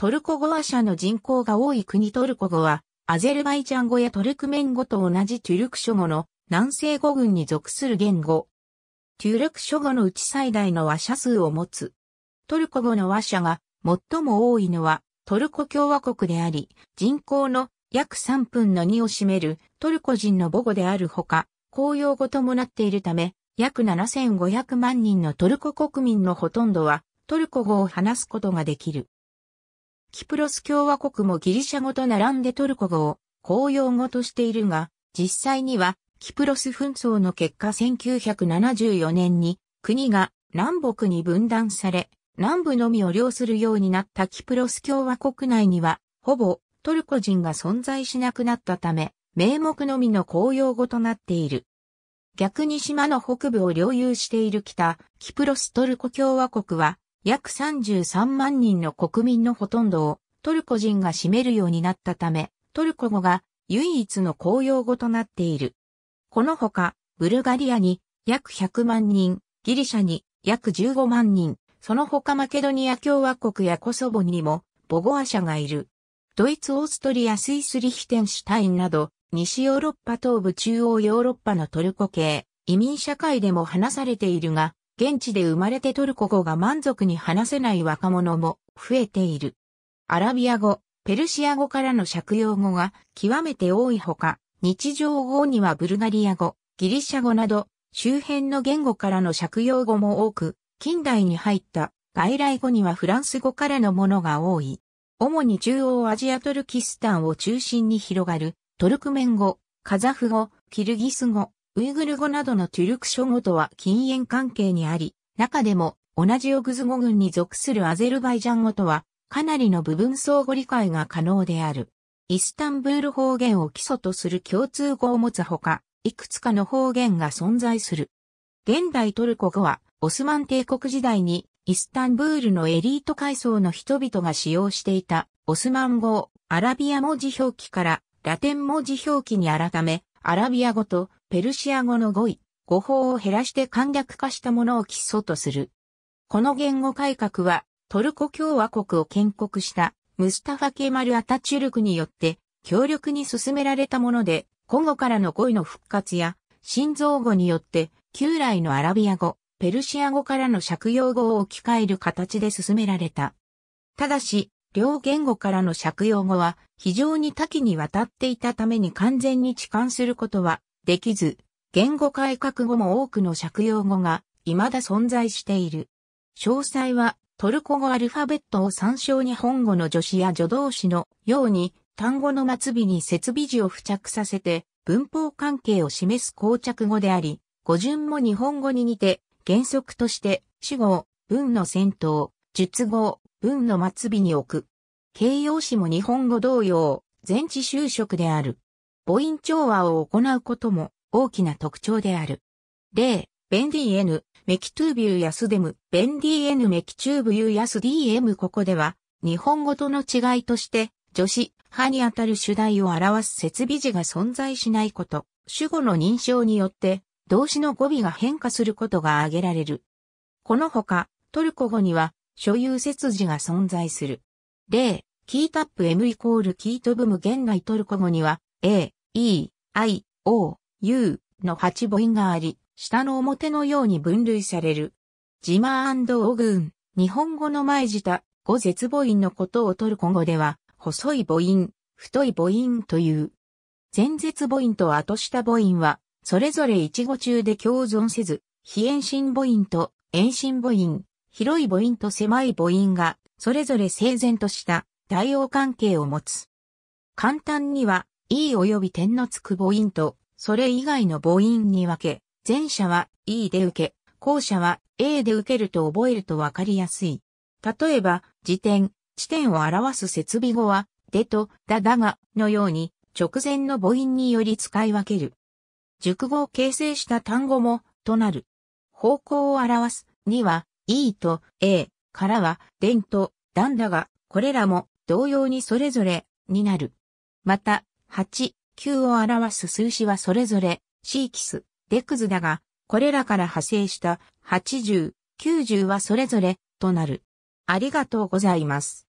トルコ語話者の人口が多い国トルコ語は、アゼルバイジャン語やトルクメン語と同じトゥルク諸語の南西語群に属する言語。トゥルク諸語のうち最大の話者数を持つ。トルコ語の話者が最も多いのはトルコ共和国であり、人口の約3分の2を占めるトルコ人の母語であるほか、公用語ともなっているため、約7500万人のトルコ国民のほとんどはトルコ語を話すことができる。キプロス共和国もギリシャ語と並んでトルコ語を公用語としているが、実際にはキプロス紛争の結果1974年に国が南北に分断され、南部のみを領するようになったキプロス共和国内には、ほぼトルコ人が存在しなくなったため、名目のみの公用語となっている。逆に島の北部を領有している北、キプロストルコ共和国は、約33万人の国民のほとんどをトルコ人が占めるようになったため、トルコ語が唯一の公用語となっている。このほか、ブルガリアに約100万人、ギリシャに約15万人、その他マケドニア共和国やコソボにもボゴア社がいる。ドイツ、オーストリア、スイス、リヒテンシュタインなど、西ヨーロッパ東部中央ヨーロッパのトルコ系、移民社会でも話されているが、現地で生まれてトルコ語が満足に話せない若者も増えている。アラビア語、ペルシア語からの借用語が極めて多いほか、日常語にはブルガリア語、ギリシャ語など、周辺の言語からの借用語も多く、近代に入った外来語にはフランス語からのものが多い。主に中央アジアトルキスタンを中心に広がるトルクメン語、カザフ語、キルギス語、ウイグル語などのトゥルク諸語とは禁煙関係にあり、中でも同じオグズ語群に属するアゼルバイジャン語とは、かなりの部分相互理解が可能である。イスタンブール方言を基礎とする共通語を持つほか、いくつかの方言が存在する。現代トルコ語は、オスマン帝国時代に、イスタンブールのエリート階層の人々が使用していた、オスマン語をアラビア文字表記からラテン文字表記に改め、アラビア語とペルシア語の語彙、語法を減らして簡略化したものを基礎とする。この言語改革は、トルコ共和国を建国したムスタファ・ケマル・アタチュルクによって強力に進められたもので、古語からの語彙の復活や、心臓語によって旧来のアラビア語、ペルシア語からの借用語を置き換える形で進められた。ただし、両言語からの借用語は非常に多岐にわたっていたために完全に置換することはできず、言語改革後も多くの借用語が未だ存在している。詳細はトルコ語アルファベットを参照日本語の助詞や助動詞のように単語の末尾に設備字を付着させて文法関係を示す膠着語であり、語順も日本語に似て原則として主語を文の先頭、述語を文の末尾に置く。形容詞も日本語同様、前置就職である。母音調和を行うことも大きな特徴である。例、ベンディエヌ、メキトゥービューヤスデム、ベンディエヌメキチューブユーヤス DM ここでは、日本語との違いとして、助詞、派にあたる主題を表す設備字が存在しないこと、主語の認証によって、動詞の語尾が変化することが挙げられる。このほか、トルコ語には、所有節字が存在する。例、キータップ M イコールキートブム現代トルコ語には、A、E、I、O、U の8母音があり、下の表のように分類される。ジマオグーン、日本語の前舌、語絶母音のことをとる今語では、細い母音、太い母音という。前絶母音と後下母音は、それぞれ一語中で共存せず、非遠心母音と遠心母音、広い母音と狭い母音が、それぞれ整然とした対応関係を持つ。簡単には、E 及び点のつく母音と、それ以外の母音に分け、前者は E で受け、後者は A で受けると覚えるとわかりやすい。例えば、時点、地点を表す設備語は、でと、だだが、のように、直前の母音により使い分ける。熟語を形成した単語も、となる。方向を表す、には、E と A からは、でんと、だんだが、これらも、同様にそれぞれ、になる。また、8、9を表す数詞はそれぞれ、シーキス、デクズだが、これらから派生した80、90はそれぞれとなる。ありがとうございます。